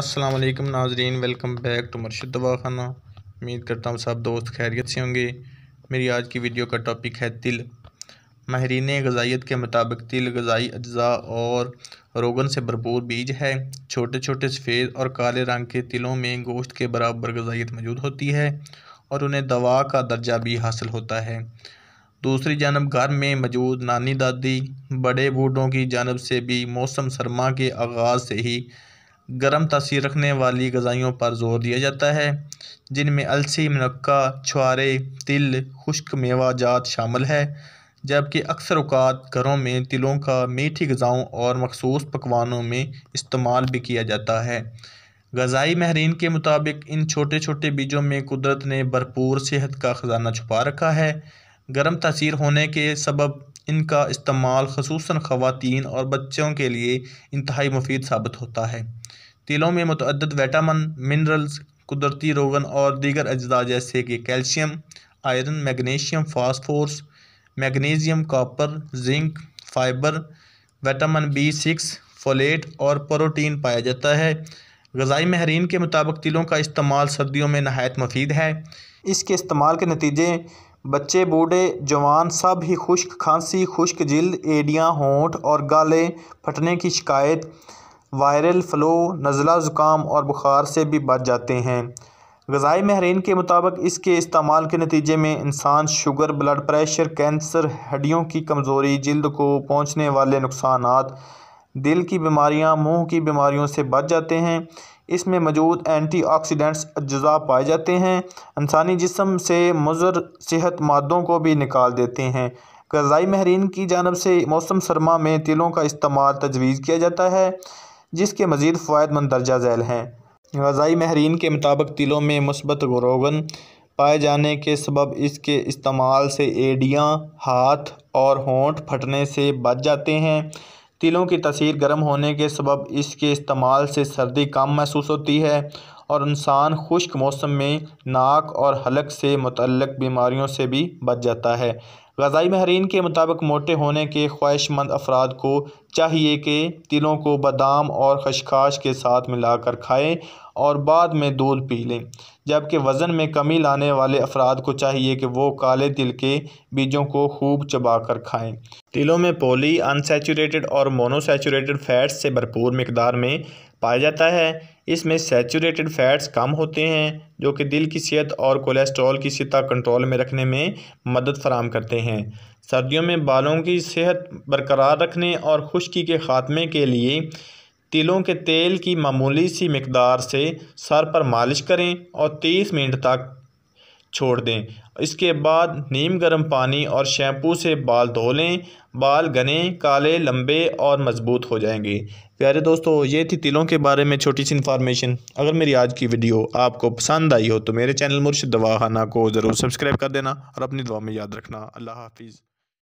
السلام علیکم ناظرین ویلکم بیک ٹو مرشد دواخانہ امید کرتا ہوں سب دوست خیریت سے ہوں گے میری آج کی ویڈیو کا ٹاپک ہے تل ماہرین غذائیت کے مطابق تل غذائی اجزاء اور روغن سے بھرپور بیج ہے چھوٹے چھوٹے سفید اور کالے رنگ کے تلوں میں گوشت کے برابر غذائیت موجود ہوتی ہے اور انہیں دوا کا درجہ بھی حاصل ہوتا ہے دوسری جانب گھر میں موجود نانی دادی بڑے بوڑھوں کی جانب سے بھی موسم سرما کے آغاز سے ہی گرم تاثیر رکھنے والی غذائیوں پر زور دیا جاتا ہے جن میں السی منقہ چھوارے تل خشک میوہ جات شامل ہے جبکہ اکثر اوقات گھروں میں تلوں کا میٹھی غذاؤں اور مخصوص پکوانوں میں استعمال بھی کیا جاتا ہے غذائی ماہرین کے مطابق ان چھوٹے چھوٹے بیجوں میں قدرت نے بھرپور صحت کا خزانہ چھپا رکھا ہے گرم تاثیر ہونے کے سبب ان کا استعمال خصوصاً خواتین اور بچوں کے لیے انتہائی مفید ثابت ہوتا ہے تیلوں میں متعدد ویٹامن منرلز قدرتی روغن اور دیگر اجزاء جیسے کہ calcium iron magnesium phosphorus magnesium copper zinc fibre vitamin B six folate اور پروٹین پایا جاتا ہے غذائی ماہرین کے مطابق تیلوں کا استعمال سردیوں میں نہایت مفید ہے اس کے استعمال کے نتیجے بچے بوڑھے جوان سب ہی خشک کھانسی خشک جلد ایڈیاں ہونٹ اور گالے پھٹنے کی شکایت وائرل فلو نزلہ زکام اور بخار سے بھی بچ جاتے ہیں غذائی ماہرین کے مطابق اس کے استعمال کے نتیجے میں انسان شوگر بلڈ پریشر کینسر ہڈیوں کی کمزوری جلد کو پہنچنے والے نقصانات دل کی بیماریاں منہ کی بیماریوں سے بچ جاتے ہیں اس میں موجود اینٹی آکسیڈنٹس اجزاء پائے جاتے ہیں انسانی جسم سے مضر صحت مادوں کو بھی نکال دیتے ہیں غذائی ماہرین کی جانب سے موسم سرما میں تیلوں کا استعمال تجویز کیا جاتا ہے جس کے مزید فوائد مند درجہ ذیل ہیں غذائی ماہرین کے مطابق تیلوں میں مثبت گروگن پائے جانے کے سبب اس کے استعمال سے ایڈیاں ہاتھ اور ہونٹ پھٹنے سے بچ جاتے ہیں تلوں کی تصیر گرم ہونے کے سبب اس کے استعمال سے سردی کم محسوس ہوتی ہے اور انسان خشک موسم میں ناک اور حلق سے متعلق بیماریوں سے بھی بچ جاتا ہے غذائی ماہرین کے مطابق موٹے ہونے کے خواہش مند افراد کو چاہیے کہ تلوں کو بادام اور خشخاش کے ساتھ ملا کر کھائیں اور بعد میں دودھ پی لیں جبکہ وزن میں کمی لانے والے افراد کو چاہیے کہ وہ کالے تل کے بیجوں کو خوب چبا کر کھائیں تلوں میں پولی ان اور اور سیچوریٹڈ فیٹس سے بھرپور مقدار میں پایا جاتا ہے اس میں سیچوریٹڈ فیٹس کم ہوتے ہیں جو کہ دل کی صحت اور کولیسٹرول کی سطح کنٹرول میں رکھنے میں مدد فراہم کرتے ہیں سردیوں میں بالوں کی صحت برقرار رکھنے اور خشکی کے خاتمے کے لیے تلوں کے تیل کی معمولی سی مقدار سے سر پر مالش کریں اور تیس منٹ تک چھوڑ دیں اس کے بعد نیم گرم پانی اور شیمپو سے بال دھو لیں بال گنے کالے لمبے اور مضبوط ہو جائیں گے پیارے دوستو یہ تھی تلوں کے بارے میں چھوٹی سی انفارمیشن اگر میری آج کی ویڈیو آپ کو پسند آئی ہو تو میرے چینل مرشد دواخانہ کو ضرور سبسکرائب کر دینا اور اپنی دعا میں یاد رکھنا اللہ حافظ